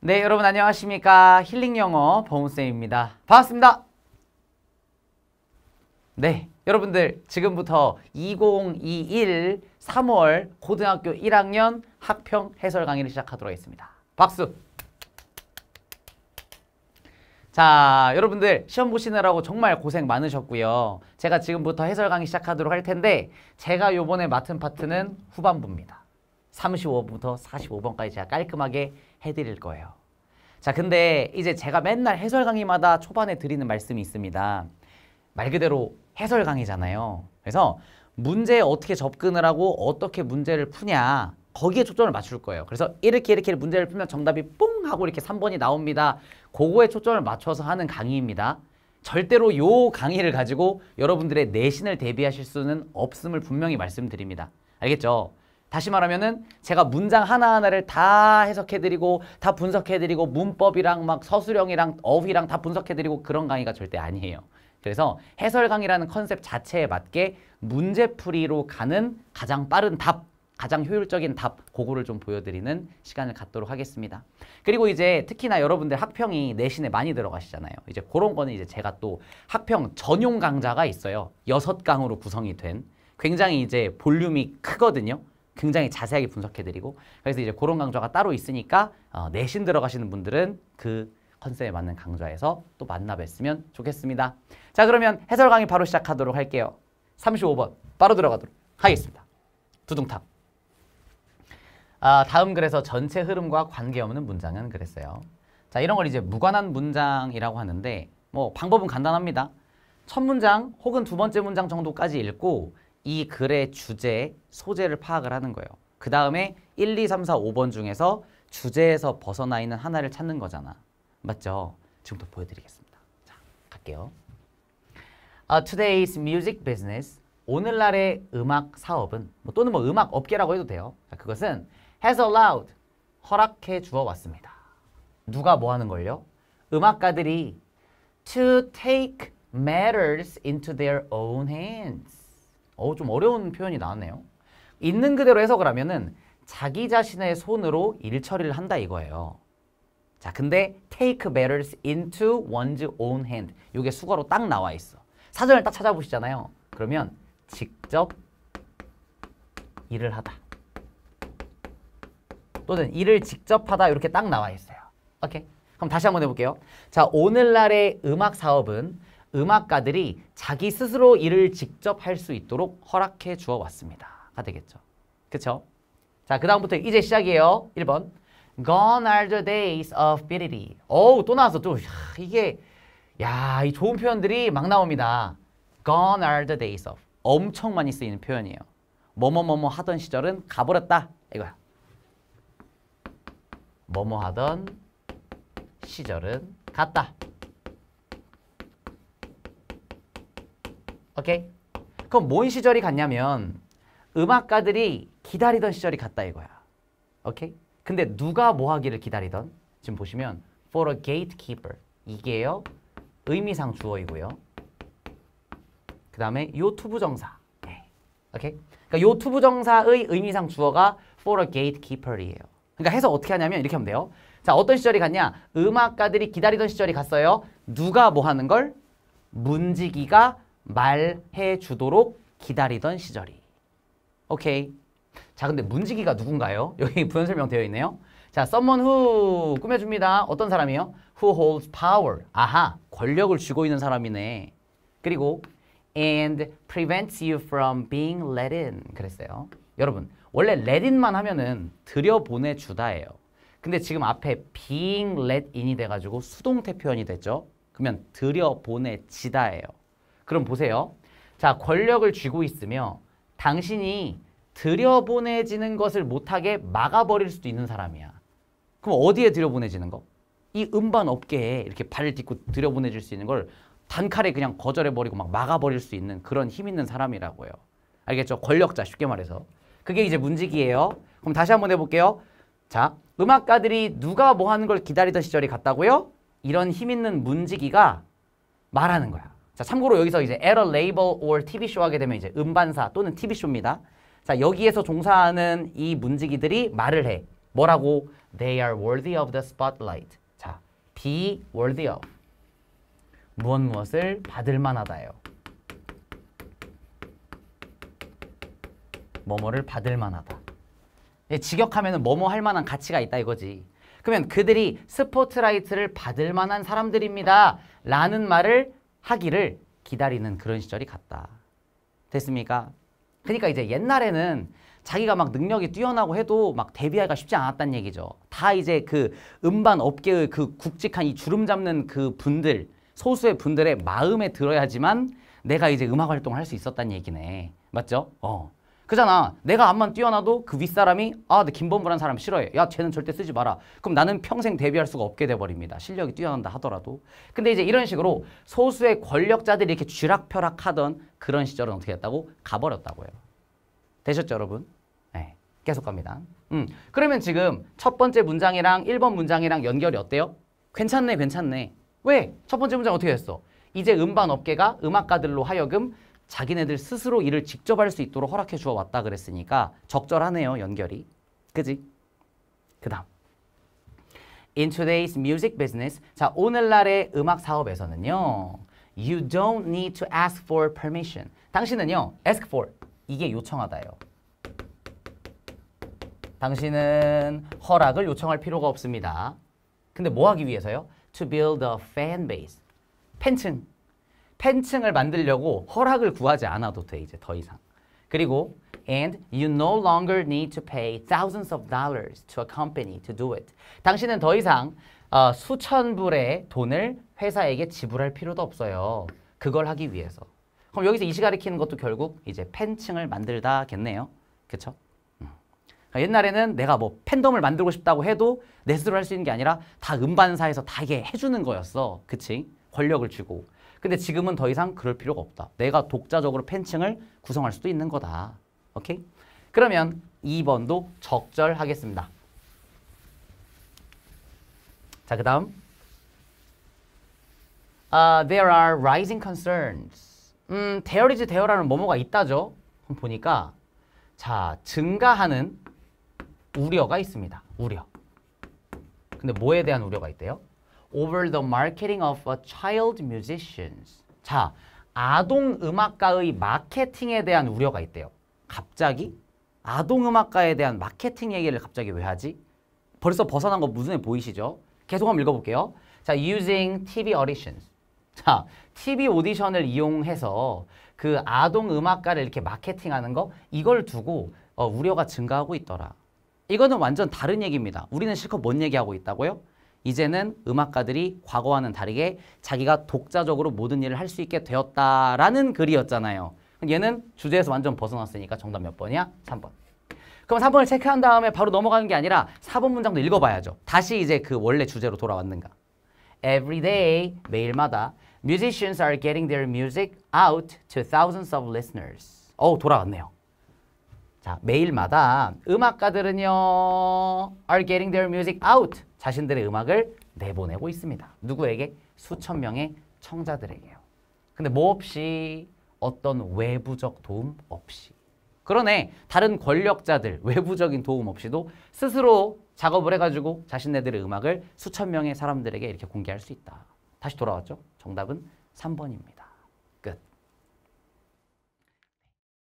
네, 여러분 안녕하십니까? 힐링 영어 보훈쌤입니다. 반갑습니다. 네, 여러분들 지금부터 2021 3월 고등학교 1학년 학평 해설 강의를 시작하도록 하겠습니다. 박수! 자, 여러분들 시험 보시느라고 정말 고생 많으셨고요. 제가 지금부터 해설 강의 시작하도록 할 텐데 제가 요번에 맡은 파트는 후반부입니다. 35부터 45번까지 제가 깔끔하게 해드릴 거예요. 자, 근데 이제 제가 맨날 해설 강의마다 초반에 드리는 말씀이 있습니다. 말 그대로 해설 강의잖아요. 그래서 문제에 어떻게 접근을 하고 어떻게 문제를 푸냐 거기에 초점을 맞출 거예요. 그래서 이렇게 이렇게 문제를 풀면 정답이 뽕 하고 이렇게 3번이 나옵니다. 그거에 초점을 맞춰서 하는 강의입니다. 절대로 요 강의를 가지고 여러분들의 내신을 대비하실 수는 없음을 분명히 말씀드립니다. 알겠죠? 다시 말하면은 제가 문장 하나하나를 다 해석해드리고 다 분석해드리고 문법이랑 막 서술형이랑 어휘랑 다 분석해드리고 그런 강의가 절대 아니에요. 그래서 해설 강의라는 컨셉 자체에 맞게 문제풀이로 가는 가장 빠른 답, 가장 효율적인 답, 그거를 좀 보여드리는 시간을 갖도록 하겠습니다. 그리고 이제 특히나 여러분들 학평이 내신에 많이 들어가시잖아요. 이제 그런 거는 이제 제가 또 학평 전용 강좌가 있어요. 여섯 강으로 구성이 된. 굉장히 이제 볼륨이 크거든요. 굉장히 자세하게 분석해드리고 그래서 이제 그런 강좌가 따로 있으니까 어, 내신 들어가시는 분들은 그 컨셉에 맞는 강좌에서 또 만나뵀으면 좋겠습니다. 자 그러면 해설 강의 바로 시작하도록 할게요. 35번 바로 들어가도록 하겠습니다. 두둥탕. 아, 다음 글에서 전체 흐름과 관계없는 문장은 그랬어요. 자 이런 걸 이제 무관한 문장이라고 하는데 뭐 방법은 간단합니다. 첫 문장 혹은 두 번째 문장 정도까지 읽고 이 글의 주제, 소재를 파악을 하는 거예요. 그 다음에 1, 2, 3, 4, 5번 중에서 주제에서 벗어나 있는 하나를 찾는 거잖아. 맞죠? 지금부터 보여드리겠습니다. 자, 갈게요. Uh, today's music business. 오늘날의 음악 사업은 뭐 또는 뭐 음악 업계라고 해도 돼요. 자, 그것은 has allowed, 허락해 주어 왔습니다. 누가 뭐 하는 걸요? 음악가들이 to take matters into their own hands. 어, 좀 어려운 표현이 나왔네요. 있는 그대로 해석을 하면은 자기 자신의 손으로 일 처리를 한다 이거예요. 자, 근데 take matters into one's own hand. 이게 수거로 딱 나와 있어. 사전을 딱 찾아보시잖아요. 그러면 직접 일을 하다. 또는 일을 직접 하다 이렇게 딱 나와 있어요. 오케이. 그럼 다시 한번 해볼게요. 자, 오늘날의 음악 사업은 음악가들이 자기 스스로 일을 직접 할 수 있도록 허락해 주어 왔습니다.가 되겠죠. 그쵸? 자, 그 다음부터 이제 시작이에요. 1번. Gone are the days of beauty. 어우, 또 나왔어. 또, 야, 이게, 야, 이 좋은 표현들이 막 나옵니다. Gone are the days of. 엄청 많이 쓰이는 표현이에요. 뭐뭐뭐뭐 하던 시절은 가버렸다. 이거야. 뭐뭐 하던 시절은 갔다. 오케이? 그럼 뭔 시절이 갔냐면 음악가들이 기다리던 시절이 갔다 이거야. 오케이? 근데 누가 뭐 하기를 기다리던? 지금 보시면 for a gatekeeper 이게요. 의미상 주어이고요. 그 다음에 요 투부정사 네. 오케이? 그러니까 요 투부정사의 의미상 주어가 for a gatekeeper이에요. 그러니까 해서 어떻게 하냐면 이렇게 하면 돼요. 자 어떤 시절이 갔냐? 음악가들이 기다리던 시절이 갔어요. 누가 뭐 하는 걸? 문지기가 말해 주도록 기다리던 시절이. 오케이. 자, 근데 문지기가 누군가요? 여기 부연 설명 되어 있네요. 자, someone who 꾸며줍니다. 어떤 사람이요? Who holds power. 아하, 권력을 쥐고 있는 사람이네. 그리고 and prevents you from being let in. 그랬어요. 여러분, 원래 let in만 하면은 들여보내주다예요. 근데 지금 앞에 being let in이 돼가지고 수동태 표현이 됐죠? 그러면 들여보내지다예요. 그럼 보세요. 자, 권력을 쥐고 있으며 당신이 들여보내지는 것을 못하게 막아버릴 수도 있는 사람이야. 그럼 어디에 들여보내지는 거? 이 음반 업계에 이렇게 발을 딛고 들여보내줄 수 있는 걸 단칼에 그냥 거절해버리고 막 막아버릴 수 있는 그런 힘 있는 사람이라고요. 알겠죠? 권력자 쉽게 말해서. 그게 이제 문지기예요. 그럼 다시 한번 해볼게요. 자, 음악가들이 누가 뭐 하는 걸 기다리던 시절이 같다고요? 이런 힘 있는 문지기가 말하는 거야. 자, 참고로 여기서 이제 at a l a b e or TV s 하게 되면 이제 음반사 또는 TV 쇼입니다. 자, 여기에서 종사하는 이 문지기들이 말을 해. 뭐라고? They are worthy of the spotlight. 자, be worthy of. 무엇 무엇을 받을 만하다요. 뭐뭐를 받을 만하다. 예, 직역하면 뭐뭐 할 만한 가치가 있다 이거지. 그러면 그들이 스포트라이트를 받을 만한 사람들입니다. 라는 말을 하기를 기다리는 그런 시절이 갔다. 됐습니까? 그러니까 이제 옛날에는 자기가 막 능력이 뛰어나고 해도 막 데뷔하기가 쉽지 않았단 얘기죠. 다 이제 그 음반 업계의 그 굵직한 이 주름 잡는 그 분들, 소수의 분들의 마음에 들어야지만 내가 이제 음악 활동을 할 수 있었단 얘기네. 맞죠? 어. 그잖아. 내가 암만 뛰어나도 그 윗사람이 아, 내 김범부라는 사람 싫어해. 야, 쟤는 절대 쓰지 마라. 그럼 나는 평생 데뷔할 수가 없게 돼버립니다. 실력이 뛰어난다 하더라도. 근데 이제 이런 식으로 소수의 권력자들이 이렇게 쥐락펴락하던 그런 시절은 어떻게 됐다고? 가버렸다고요. 되셨죠, 여러분? 네, 계속 갑니다. 음, 그러면 지금 첫 번째 문장이랑 1번 문장이랑 연결이 어때요? 괜찮네, 괜찮네. 왜? 첫 번째 문장 어떻게 됐어? 이제 음반 업계가 음악가들로 하여금 자기네들 스스로 일을 직접 할 수 있도록 허락해 주어 왔다 그랬으니까 적절하네요, 연결이. 그지? 그 다음. In today's music business, 자, 오늘날의 음악 사업에서는요. You don't need to ask for permission. 당신은요, ask for, 이게 요청하다요 당신은 허락을 요청할 필요가 없습니다. 근데 뭐 하기 위해서요? To build a fan base. 팬층. 팬층을 만들려고 허락을 구하지 않아도 돼 이제 더 이상. 그리고 and you no longer need to pay thousands of dollars to a company to do it. 당신은 더 이상 어, 수천 불의 돈을 회사에게 지불할 필요도 없어요. 그걸 하기 위해서. 그럼 여기서 이시 가리키는 것도 결국 이제 팬층을 만들다겠네요. 그쵸? 음. 그러니까 옛날에는 내가 뭐 팬덤을 만들고 싶다고 해도 내 스스로 할 수 있는 게 아니라 다 음반사에서 다 이게 해주는 거였어. 그치? 권력을 주고. 근데 지금은 더 이상 그럴 필요가 없다. 내가 독자적으로 팬층을 구성할 수도 있는 거다. 오케이? 그러면 2번도 적절하겠습니다. 자, 그 다음 uh, 아, There are rising concerns. 음, there is there라는 뭐뭐가 있다죠. 그럼 보니까 자, 증가하는 우려가 있습니다. 우려. 근데 뭐에 대한 우려가 있대요? over the marketing of a child musicians. 자, 아동 음악가의 마케팅에 대한 우려가 있대요. 갑자기? 아동 음악가에 대한 마케팅 얘기를 갑자기 왜 하지? 벌써 벗어난 거 무슨 보이시죠? 계속 한번 읽어볼게요. 자, using TV auditions. 자, TV 오디션을 이용해서 그 아동 음악가를 이렇게 마케팅하는 거 이걸 두고 어, 우려가 증가하고 있더라. 이거는 완전 다른 얘기입니다. 우리는 실컷 뭔 얘기하고 있다고요? 이제는 음악가들이 과거와는 다르게 자기가 독자적으로 모든 일을 할 수 있게 되었다라는 글이었잖아요. 얘는 주제에서 완전 벗어났으니까 정답 몇 번이야? 3번. 그럼 3번을 체크한 다음에 바로 넘어가는 게 아니라 4번 문장도 읽어봐야죠. 다시 이제 그 원래 주제로 돌아왔는가. Every day, 매일마다 musicians are getting their music out to thousands of listeners. 어 돌아왔네요. 자, 매일마다 음악가들은요. are getting their music out. 자신들의 음악을 내보내고 있습니다. 누구에게? 수천 명의 청자들에게요. 근데 뭐 없이 어떤 외부적 도움 없이 그러네 다른 권력자들 외부적인 도움 없이도 스스로 작업을 해가지고 자신네들의 음악을 수천 명의 사람들에게 이렇게 공개할 수 있다. 다시 돌아왔죠? 정답은 3번입니다.